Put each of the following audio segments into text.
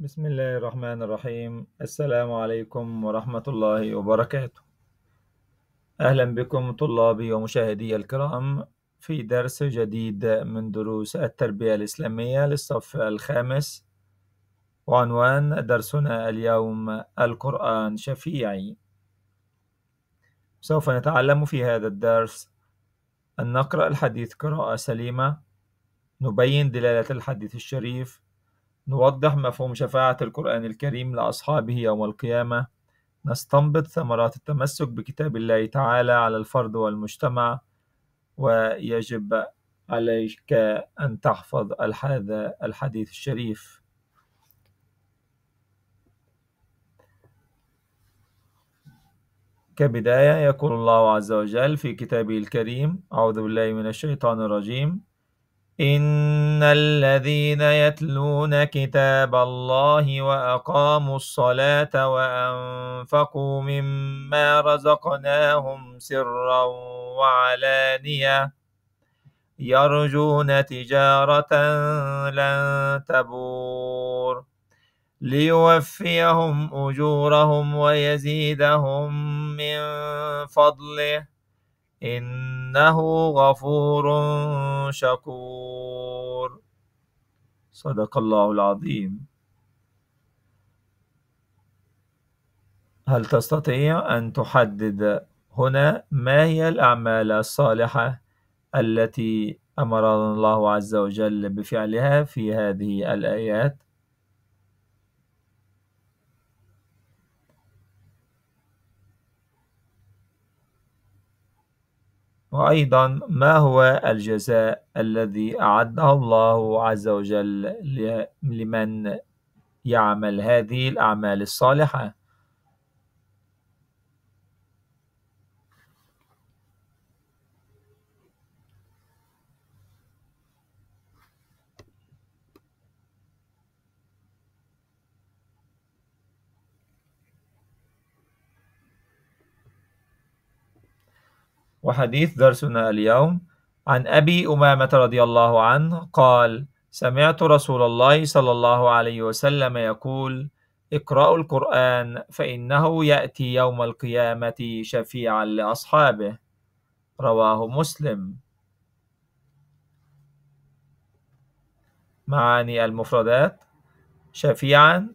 بسم الله الرحمن الرحيم السلام عليكم ورحمة الله وبركاته أهلا بكم طلابي ومشاهدي الكرام في درس جديد من دروس التربية الإسلامية للصف الخامس وعنوان درسنا اليوم القرآن شفيعي سوف نتعلم في هذا الدرس أن نقرأ الحديث قراءة سليمة نبين دلالة الحديث الشريف نوضح مفهوم شفاعة القرآن الكريم لأصحابه يوم القيامة نستنبط ثمرات التمسك بكتاب الله تعالى على الفرد والمجتمع ويجب عليك أن تحفظ هذا الحديث الشريف كبداية يقول الله عز وجل في كتابه الكريم أعوذ بالله من الشيطان الرجيم ان الذين يتلون كتاب الله واقاموا الصلاه وانفقوا مما رزقناهم سرا وعلانيه يرجون تجاره لن تبور ليوفيهم اجورهم ويزيدهم من فضله إنه غفور شكور صدق الله العظيم هل تستطيع أن تحدد هنا ما هي الأعمال الصالحة التي أمرنا الله عز وجل بفعلها في هذه الآيات؟ وأيضا ما هو الجزاء الذي أعده الله عز وجل لمن يعمل هذه الأعمال الصالحة وحديث درسنا اليوم عن أبي أمامة رضي الله عنه قال سمعت رسول الله صلى الله عليه وسلم يقول اقرأوا القرآن فإنه يأتي يوم القيامة شفيعا لأصحابه رواه مسلم معاني المفردات شفيعا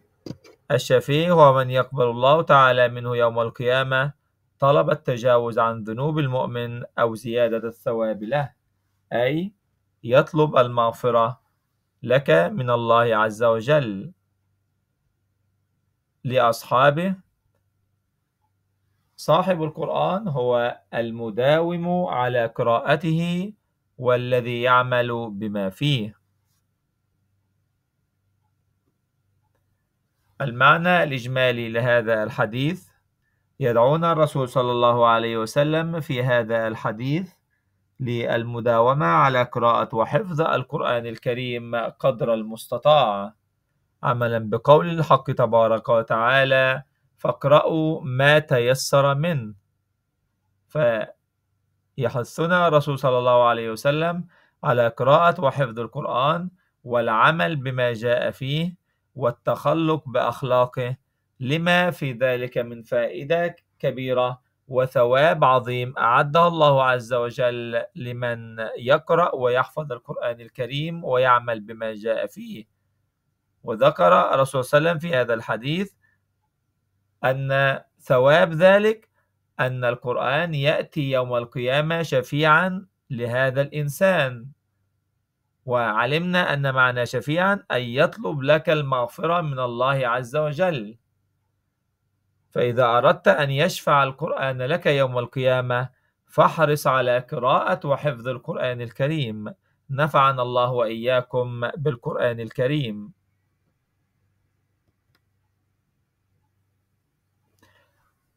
الشفيع هو من يقبل الله تعالى منه يوم القيامة طلب التجاوز عن ذنوب المؤمن أو زيادة الثواب له أي يطلب المغفرة لك من الله عز وجل لأصحابه صاحب القرآن هو المداوم على قراءته والذي يعمل بما فيه المعنى الإجمالي لهذا الحديث يدعونا الرسول صلى الله عليه وسلم في هذا الحديث للمداومة على قراءة وحفظ القرآن الكريم قدر المستطاع عملا بقول الحق تبارك وتعالى فاقرأوا ما تيسر منه فيحثنا الرسول صلى الله عليه وسلم على قراءة وحفظ القرآن والعمل بما جاء فيه والتخلق بأخلاقه لما في ذلك من فائدة كبيرة وثواب عظيم أعدها الله عز وجل لمن يقرأ ويحفظ القرآن الكريم ويعمل بما جاء فيه وذكر الرسول صلى الله عليه وسلم في هذا الحديث أن ثواب ذلك أن القرآن يأتي يوم القيامة شفيعا لهذا الإنسان وعلمنا أن معنى شفيعا أن يطلب لك المغفرة من الله عز وجل فإذا أردت أن يشفع القرآن لك يوم القيامة فاحرص على قراءة وحفظ القرآن الكريم نفعنا الله وإياكم بالقرآن الكريم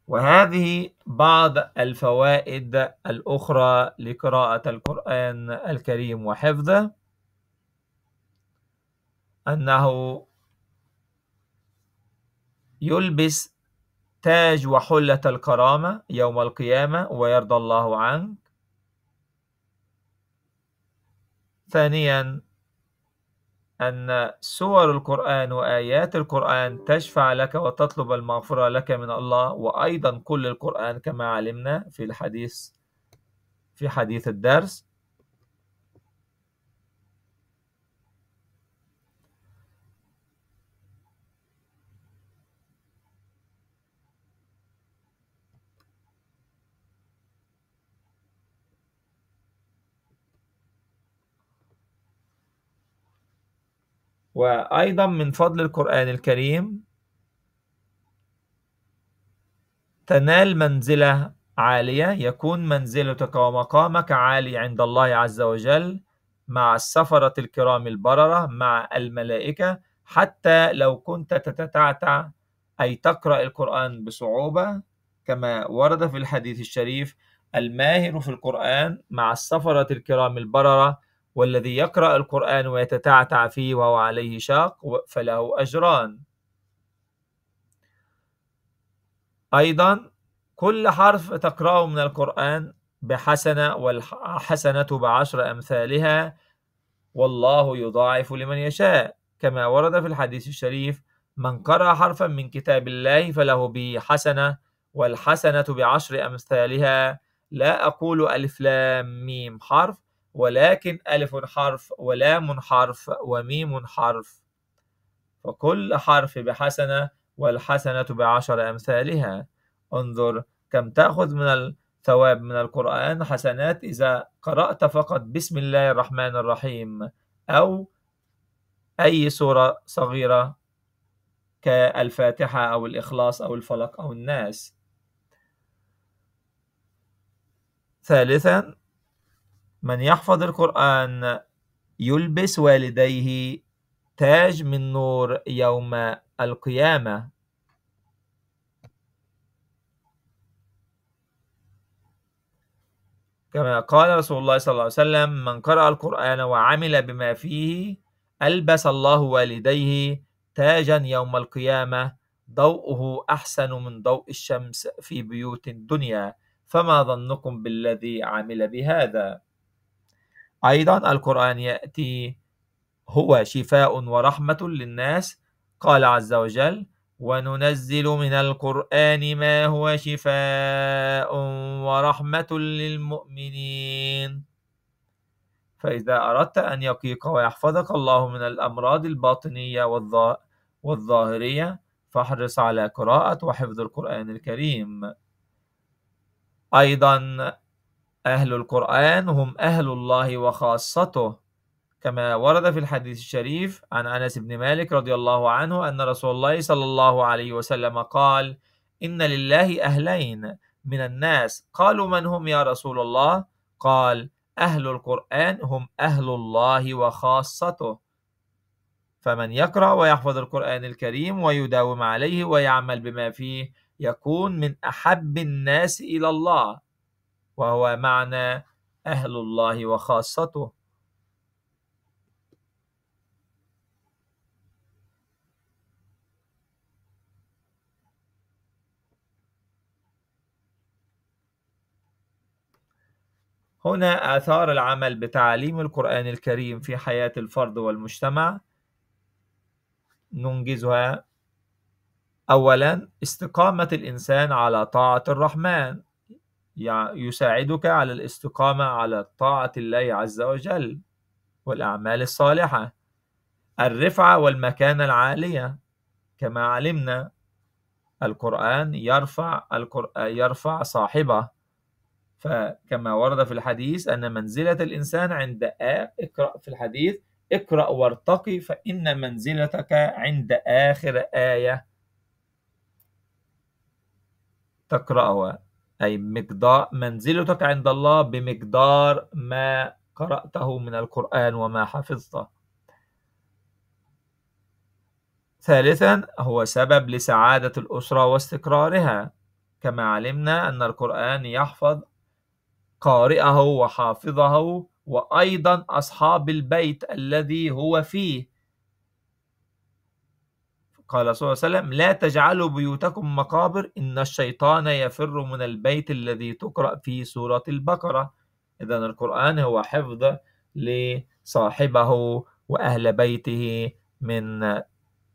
وهذه بعض الفوائد الأخرى لقراءة القرآن الكريم وحفظه أنه يلبس تاج وحلة الكرامة يوم القيامة ويرضى الله عنك ثانيا أن سور القرآن وآيات القرآن تشفع لك وتطلب المغفرة لك من الله وأيضا كل القرآن كما علمنا في الحديث في حديث الدرس وأيضا من فضل القرآن الكريم تنال منزلة عالية يكون منزلتك ومقامك عالي عند الله عز وجل مع السفرة الكرام البررة مع الملائكة حتى لو كنت تتتعتع أي تقرأ القرآن بصعوبة كما ورد في الحديث الشريف الماهر في القرآن مع السفرة الكرام البررة والذي يقرأ القرآن ويتتعتع فيه وهو عليه شاق فله أجران أيضا كل حرف تقرأه من القرآن بحسنة والحسنة بعشر أمثالها والله يضاعف لمن يشاء كما ورد في الحديث الشريف من قرأ حرفا من كتاب الله فله به حسنة والحسنة بعشر أمثالها لا أقول ألف لام ميم حرف ولكن ألف حرف ولام حرف وميم حرف وكل حرف بحسنة والحسنة بعشر أمثالها انظر كم تأخذ من الثواب من القرآن حسنات إذا قرأت فقط بسم الله الرحمن الرحيم أو أي سورة صغيرة كالفاتحة أو الإخلاص أو الفلق أو الناس ثالثا من يحفظ القرآن يلبس والديه تاج من نور يوم القيامة كما قال رسول الله صلى الله عليه وسلم من قرأ القرآن وعمل بما فيه ألبس الله والديه تاجا يوم القيامة ضوءه أحسن من ضوء الشمس في بيوت الدنيا فما ظنكم بالذي عمل بهذا؟ أيضا القرآن يأتي هو شفاء ورحمة للناس قال عز وجل وننزل من القرآن ما هو شفاء ورحمة للمؤمنين فإذا أردت أن يقيك ويحفظك الله من الأمراض الباطنية والظاهرية فاحرص على قراءة وحفظ القرآن الكريم أيضا أهل القرآن هم أهل الله وخاصته كما ورد في الحديث الشريف عن أنس بن مالك رضي الله عنه أن رسول الله صلى الله عليه وسلم قال إن لله أهلين من الناس قالوا من هم يا رسول الله قال أهل القرآن هم أهل الله وخاصته فمن يقرأ ويحفظ القرآن الكريم ويداوم عليه ويعمل بما فيه يكون من أحب الناس إلى الله وهو معنى أهل الله وخاصته هنا آثار العمل بتعاليم القرآن الكريم في حياة الفرد والمجتمع ننجزها أولا استقامة الإنسان على طاعة الرحمن يساعدك على الاستقامة على طاعة الله عز وجل والأعمال الصالحة الرفعة والمكانة العالية كما علمنا القرآن يرفع القرآن يرفع صاحبه فكما ورد في الحديث أن منزلة الإنسان عند آه اقرأ في الحديث اقرأ وارتقي فإن منزلتك عند آخر آية تقرأها أي مقدار منزلتك عند الله بمقدار ما قرأته من القرآن وما حفظته ثالثا هو سبب لسعادة الأسرة واستقرارها كما علمنا أن القرآن يحفظ قارئه وحافظه وأيضا أصحاب البيت الذي هو فيه قال صلى الله عليه وسلم لا تجعلوا بيوتكم مقابر إن الشيطان يفر من البيت الذي تقرأ في سورة البقرة إذا القرآن هو حفظ لصاحبه وأهل بيته من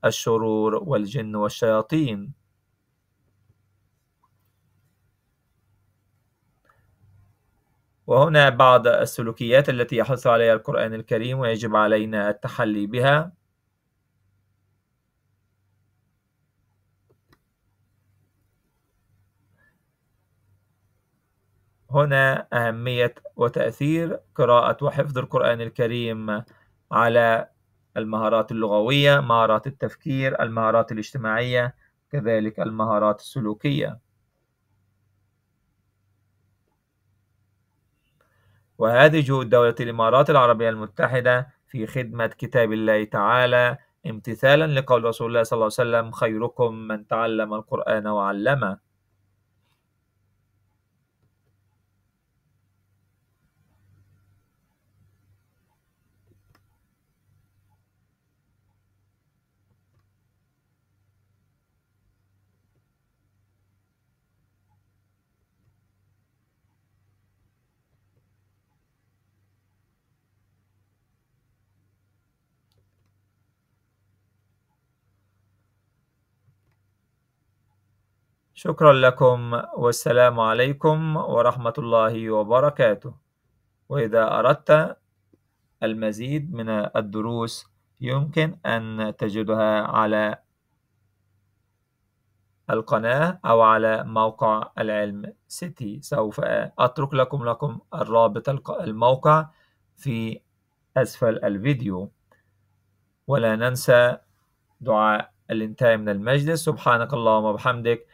الشرور والجن والشياطين وهنا بعض السلوكيات التي يحث عليها القرآن الكريم ويجب علينا التحلي بها هنا أهمية وتأثير قراءة وحفظ القرآن الكريم على المهارات اللغوية، مهارات التفكير، المهارات الاجتماعية، كذلك المهارات السلوكية. وهذه جهود دولة الإمارات العربية المتحدة في خدمة كتاب الله تعالى امتثالا لقول رسول الله صلى الله عليه وسلم خيركم من تعلم القرآن وعلمه شكرا لكم والسلام عليكم ورحمة الله وبركاته وإذا أردت المزيد من الدروس يمكن أن تجدها على القناة أو على موقع العلم سيتي سوف أترك لكم لكم الرابط الموقع في أسفل الفيديو ولا ننسى دعاء الانتهاء من المجلس سبحانك اللهم وبحمدك